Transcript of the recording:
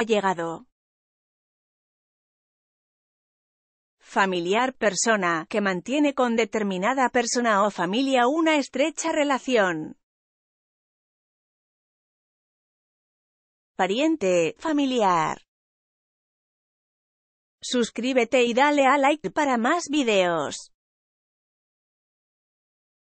Ha llegado. Familiar persona, que mantiene con determinada persona o familia una estrecha relación. Pariente, familiar. Suscríbete y dale a like para más videos.